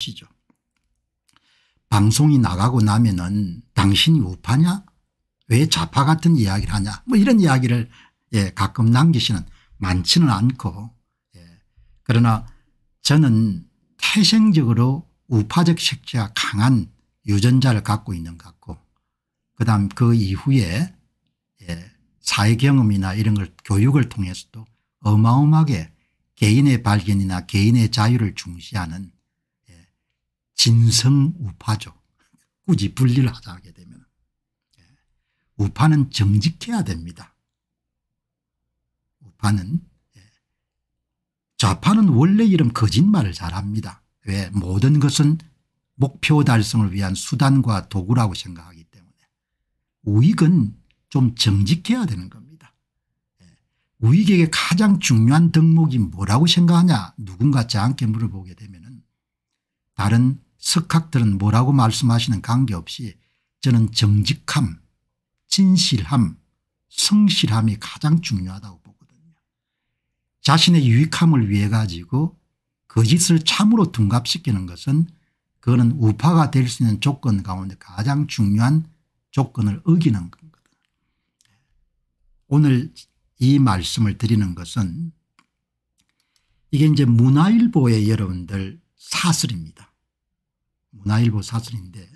시죠. 방송이 나가고 나면은 당신이 우파냐 왜 좌파 같은 이야기를 하냐 뭐 이런 이야기를 예, 가끔 남기시는 많지는 않고 예. 그러나 저는 태생적으로 우파적 색채가 강한 유전자를 갖고 있는 것 같고 그다음 그 이후에 예, 사회 경험이나 이런 걸 교육을 통해서도 어마어마하게 개인의 발견이나 개인의 자유를 중시하는 진성 우파죠. 굳이 분리를 하자 하게 되면. 예. 우파는 정직해야 됩니다. 우파는 예. 좌파는 원래 이름 거짓말을 잘합니다. 왜 모든 것은 목표 달성을 위한 수단과 도구라고 생각하기 때문에 우익은 좀 정직해야 되는 겁니다. 예. 우익에게 가장 중요한 덕목이 뭐라고 생각하냐 누군가 저한테 물어보게 되면 다른 석학들은 뭐라고 말씀하시는 관계없이 저는 정직함 진실함 성실함이 가장 중요하다고 보거든요. 자신의 유익함을 위해 가지고 거짓을 그 참으로 둔갑시키는 것은 그거는 우파가 될 수 있는 조건 가운데 가장 중요한 조건을 어기는 겁니다. 오늘 이 말씀을 드리는 것은 이게 이제 문화일보의 여러분들 사슬입니다 문화일보 사설인데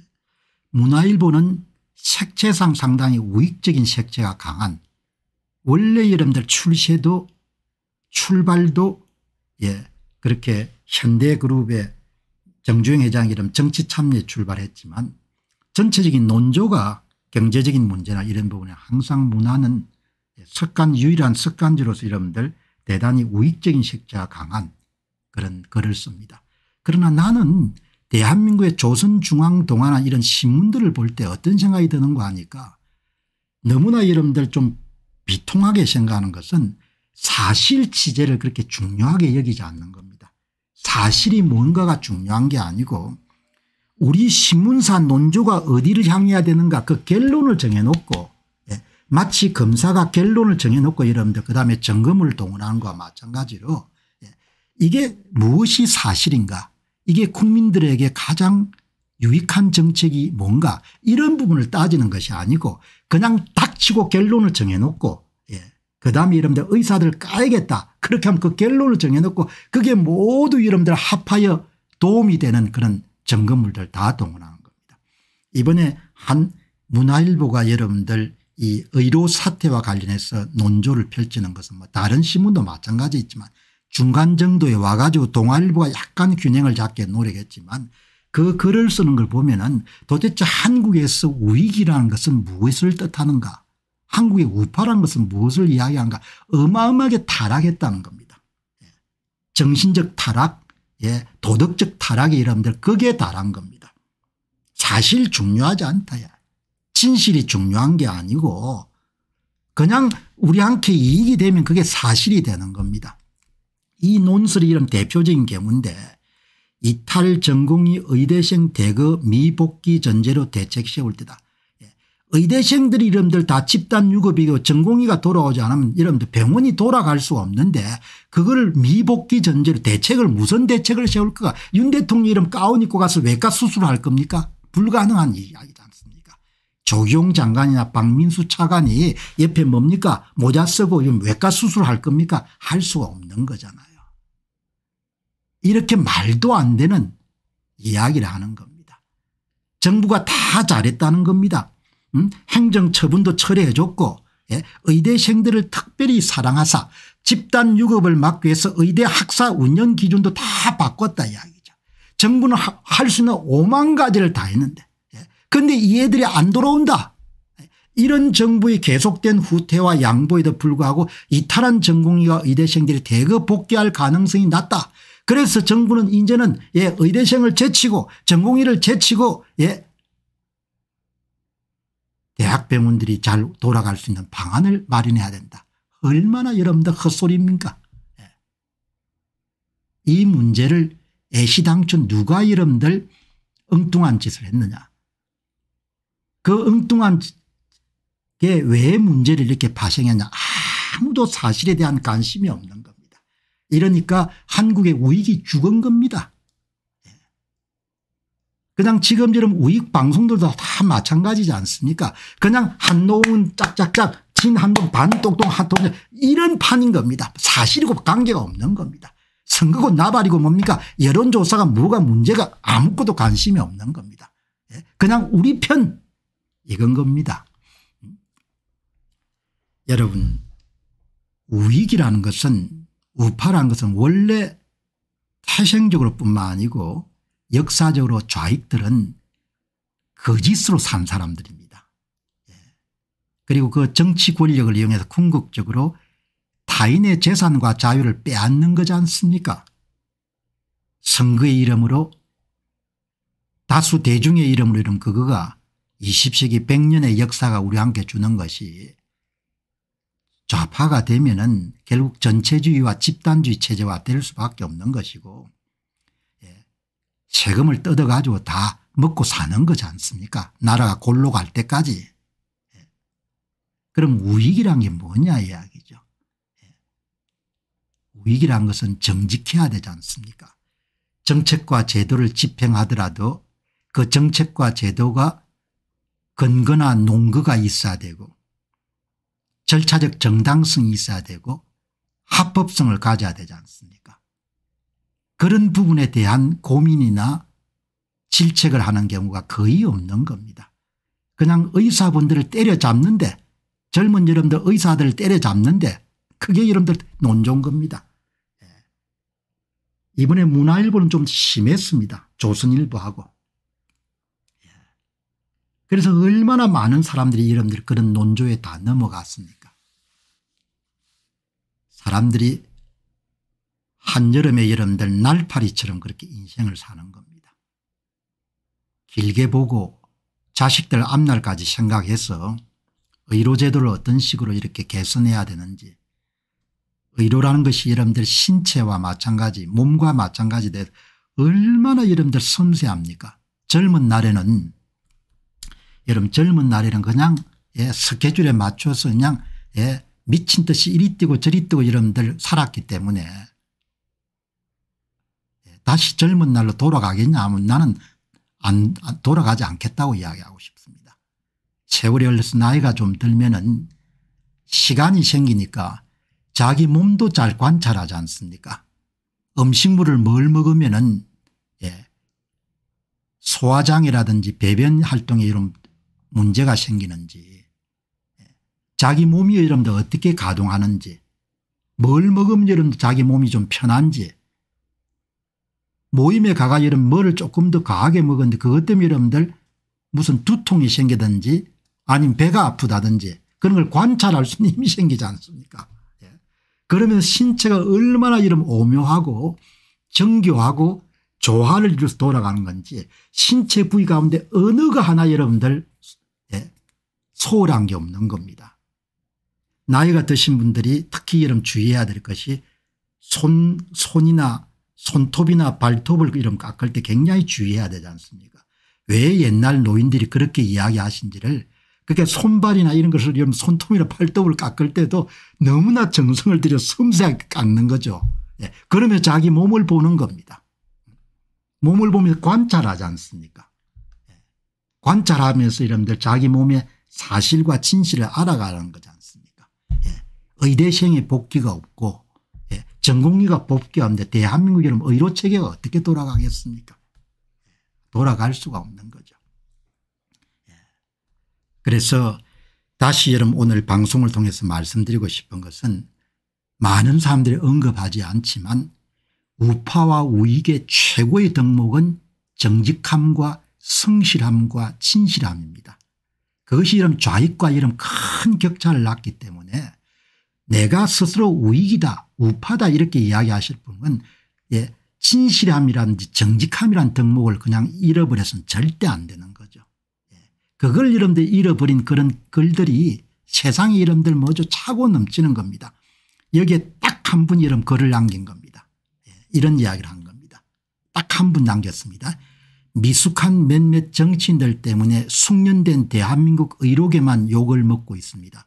문화일보는 색채상 상당히 우익적인 색채가 강한 원래 여러분들 출시도 출발도 예 그렇게 현대그룹의 정주영 회장 이름 정치 참여에 출발했지만 전체적인 논조가 경제적인 문제나 이런 부분에 항상 문화는 습관 유일한 습관지로서 여러분들 대단히 우익적인 색채가 강한 그런 글을 씁니다. 그러나 나는 대한민국의 조선중앙동화나 이런 신문들을 볼 때 어떤 생각이 드는가 하니까 너무나 여러분들 좀 비통하게 생각하는 것은 사실 취재를 그렇게 중요하게 여기지 않는 겁니다. 사실이 뭔가가 중요한 게 아니고 우리 신문사 논조가 어디를 향해야 되는가 그 결론을 정해놓고 예, 마치 검사가 결론을 정해놓고 여러분들 그다음에 점검을 동원하는 것과 마찬가지로 예, 이게 무엇이 사실인가 이게 국민들에게 가장 유익한 정책이 뭔가 이런 부분을 따지는 것이 아니고 그냥 닥치고 결론을 정해놓고 예. 그 다음에 여러분들 의사들 까야겠다 그렇게 하면 그 결론을 정해놓고 그게 모두 여러분들 합하여 도움이 되는 그런 점검물들 다 동원하는 겁니다. 이번에 한 문화일보가 여러분들 이 의료 사태와 관련해서 논조를 펼치는 것은 뭐 다른 신문도 마찬가지있지만 중간 정도에 와가지고 동아일보가 약간 균형을 잡게 노력했지만 그 글을 쓰는 걸 보면은 도대체 한국에서 우익이라는 것은 무엇을 뜻하는가 한국의 우파란 것은 무엇을 이야기하는가 어마어마하게 타락했다는 겁니다. 예. 정신적 타락 예. 도덕적 타락이 이름들 그게 달한 겁니다. 사실 중요하지 않다야. 진실이 중요한 게 아니고 그냥 우리한테 이익이 되면 그게 사실이 되는 겁니다. 이 논설이 이런 대표적인 경우인데 이탈 전공이 의대생 대거 미복귀 전제로 대책 세울 때다. 예. 의대생들 이름들 다 집단 유급이고 전공의가 돌아오지 않으면 이름들 병원이 돌아갈 수가 없는데 그걸 미복귀 전제로 대책을 무슨 대책을 세울 거가 윤 대통령 이름 가운 입고 가서 외과 수술할 겁니까 불가능한 이야기지 않습니까 조경 장관이나 박민수 차관이 옆에 뭡니까 모자 쓰고 외과 수술할 겁니까 할 수가 없는 거잖아요. 이렇게 말도 안 되는 이야기를 하는 겁니다. 정부가 다 잘했다는 겁니다. 음? 행정처분도 철회해줬고 예? 의대생들을 특별히 사랑하사 집단 유급을 막기 위해서 의대 학사 운영 기준도 다 바꿨다 이야기죠. 정부는 할 수 있는 5만 가지를 다 했는데 그런데 예? 이 애들이 안 돌아온다. 예? 이런 정부의 계속된 후퇴와 양보에도 불구하고 이탈한 전공의와 의대생들이 대거 복귀할 가능성이 낮다. 그래서 정부는 이제는 예, 의대생을 제치고 전공의를 제치고 예, 대학 병원들이 잘 돌아갈 수 있는 방안을 마련해야 된다. 얼마나 여러분들 헛소리입니까 예. 이 문제를 애시당초 누가 여러분들 엉뚱한 짓을 했느냐 그 엉뚱한 게 왜 문제를 이렇게 발생했냐 아무도 사실에 대한 관심이 없는 이러니까 한국의 우익이 죽은 겁니다. 그냥 지금처럼 우익 방송들도 다 마찬가지지 않습니까 그냥 한노은 짝짝짝 진한동 반똑똑 한동 이런 판인 겁니다. 사실이고 관계가 없는 겁니다. 선거고 나발이고 뭡니까 여론조사가 뭐가 문제가 아무것도 관심이 없는 겁니다. 예? 그냥 우리 편 이건 겁니다. 여러분 우익이라는 것은 우파란 것은 원래 태생적으로 뿐만 아니고 역사적으로 좌익들은 거짓으로 산 사람들입니다. 예. 그리고 그 정치 권력을 이용해서 궁극적으로 타인의 재산과 자유를 빼앗는 거지 않습니까 선거의 이름으로 다수 대중의 이름으로 이런 그거가 20세기 100년의 역사가 우리한테 주는 것이 좌파가 되면은 결국 전체주의와 집단주의 체제화 될 수밖에 없는 것이고 예. 세금을 뜯어 가지고 다 먹고 사는 거지 않습니까 나라가 골로 갈 때까지 예. 그럼 우익이란 게 뭐냐 이야기죠 예. 우익이란 것은 정직해야 되지 않습니까 정책과 제도를 집행하더라도 그 정책과 제도가 근거나 농거가 있어야 되고 절차적 정당성이 있어야 되고 합법성을 가져야 되지 않습니까 그런 부분에 대한 고민이나 질책을 하는 경우가 거의 없는 겁니다. 그냥 의사분들을 때려잡는데 젊은 여러분들 의사들을 때려잡는데 크게 여러분들 논종 겁니다. 예. 이번에 문화일보는 좀 심했습니다. 조선일보하고. 그래서 얼마나 많은 사람들이 여러분들 그런 논조에 다 넘어갔습니까 사람들이 한여름에 여러분들 날파리처럼 그렇게 인생을 사는 겁니다. 길게 보고 자식들 앞날까지 생각해서 의료제도를 어떤 식으로 이렇게 개선해야 되는지 의료라는 것이 여러분들 신체와 마찬가지 몸과 마찬가지 돼 얼마나 여러분들 섬세합니까 젊은 날에는 여러분 젊은 날에는 그냥 예, 스케줄에 맞춰서 그냥 예, 미친 듯이 이리 뛰고 저리 뛰고 여러분들 살았기 때문에 예, 다시 젊은 날로 돌아가겠냐 하면 나는 안, 돌아가지 않겠다고 이야기하고 싶습니다. 세월이 흘러서 나이가 좀 들면은 시간이 생기니까 자기 몸도 잘 관찰하지 않습니까 음식물을 뭘 먹으면은 예. 소화장이라든지 배변 활동에 이런 문제가 생기는지 예. 자기 몸이 여러분들 어떻게 가동하는지 뭘 먹으면 여러분들 자기 몸이 좀 편한지 모임에 가가 여러분 뭐를 조금 더 과하게 먹었는데 그것 때문에 여러분들 무슨 두통이 생기든지 아니면 배가 아프다든지 그런 걸 관찰할 수 있는 힘이 생기지 않습니까 예. 그러면 신체가 얼마나 이런 오묘하고 정교하고 조화를 이루어서 돌아가는 건지 신체 부위 가운데 어느 가 하나 여러분들 소홀한 게 없는 겁니다. 나이가 드신 분들이 특히 이런 주의해야 될 것이 손, 손이나 손톱이나 발톱을 이런 깎을 때 굉장히 주의해야 되지 않습니까 왜 옛날 노인들이 그렇게 이야기하신지를 그러니 손발이나 이런 것을 이런 손톱이나 발톱을 깎을 때도 너무나 정성을 들여 섬세하게 깎는 거죠. 예. 그러면 자기 몸을 보는 겁니다. 몸을 보면서 관찰하지 않습니까 예, 관찰하면서 이런들 자기 몸에 사실과 진실을 알아가는 거지 않습니까 예. 의대생의 복귀가 없고 예. 전공의가 복귀가 는데 대한민국처럼 의료체계가 어떻게 돌아가겠습니까 돌아갈 수가 없는 거죠. 예. 그래서 다시 여러분 오늘 방송을 통해서 말씀드리고 싶은 것은 많은 사람들이 언급하지 않지만 우파와 우익의 최고의 덕목은 정직함과 성실함과 진실함입니다. 그것이 이런 좌익과 이런 큰 격차를 났기 때문에 내가 스스로 우익이다 우파다 이렇게 이야기하실 분은 예, 진실함이라든지 정직함이란 덕목을 그냥 잃어버려서는 절대 안 되는 거죠. 예. 그걸 이름데 잃어버린 그런 글들이 세상의 이름들 뭐죠 차고 넘치는 겁니다. 여기에 딱 한 분 이름 글을 남긴 겁니다. 예. 이런 이야기를 한 겁니다. 딱 한 분 남겼습니다. 미숙한 몇몇 정치인들 때문에 숙련된 대한민국 의료계만 욕을 먹고 있습니다.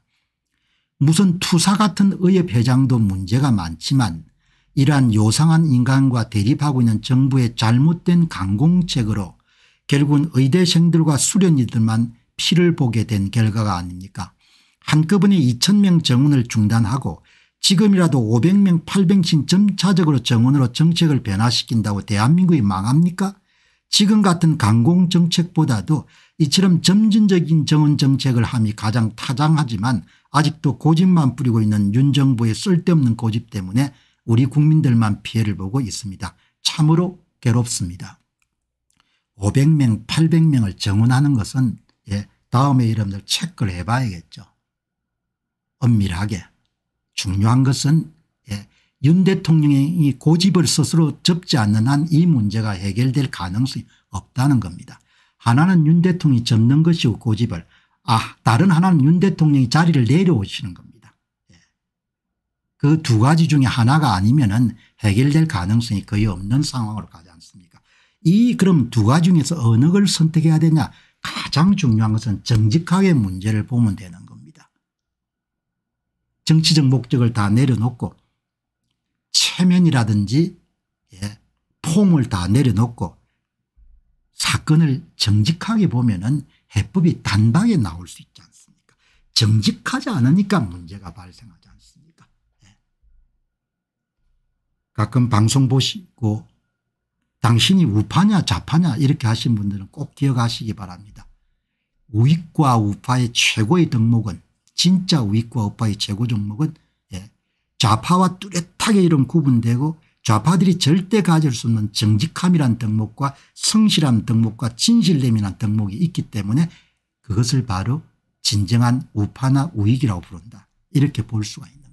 무슨 투사 같은 의협 회장도 문제가 많지만 이러한 요상한 인간과 대립하고 있는 정부의 잘못된 강공책으로 결국은 의대생들과 수련이들만 피를 보게 된 결과가 아닙니까 한꺼번에 2천명 정원을 중단하고 지금이라도 500명 8 0 0씩 점차적으로 정원으로 정책을 변화시킨다고 대한민국이 망합니까 지금 같은 강공정책보다도 이처럼 점진적인 정원정책을 함이 가장 타장하지만 아직도 고집만 뿌리고 있는 윤 정부의 쓸데없는 고집 때문에 우리 국민들만 피해를 보고 있습니다. 참으로 괴롭습니다. 500명 800명을 정원하는 것은 예, 다음에 여러분들 체크를 해봐야겠죠. 엄밀하게 중요한 것은 예, 윤 대통령이 고집을 스스로 접지 않는 한 이 문제가 해결될 가능성이 없다는 겁니다. 하나는 윤 대통령이 접는 것이고 고집을 아 다른 하나는 윤 대통령이 자리를 내려오시는 겁니다. 예. 그 두 가지 중에 하나가 아니면 은 해결될 가능성이 거의 없는 상황으로 가지 않습니까 이 그럼 두 가지 중에서 어느 걸 선택해야 되냐 가장 중요한 것은 정직하게 문제를 보면 되는 겁니다. 정치적 목적을 다 내려놓고 체면이라든지 예, 폼을 다 내려놓고 사건을 정직하게 보면 은 해법이 단박에 나올 수 있지 않습니까 정직하지 않으니까 문제가 발생하지 않습니까 예. 가끔 방송 보시고 당신이 우파냐 좌파냐 이렇게 하신 분들은 꼭 기억하시기 바랍니다 우익과 우파의 최고의 덕목은 진짜 우익과 우파의 최고 종목은 좌파와 뚜렷하게 이름 구분되고 좌파들이 절대 가질 수 없는 정직함이란 덕목과 성실함 덕목과 진실됨이란 덕목이 있기 때문에 그것을 바로 진정한 우파나 우익이라고 부른다. 이렇게 볼 수가 있는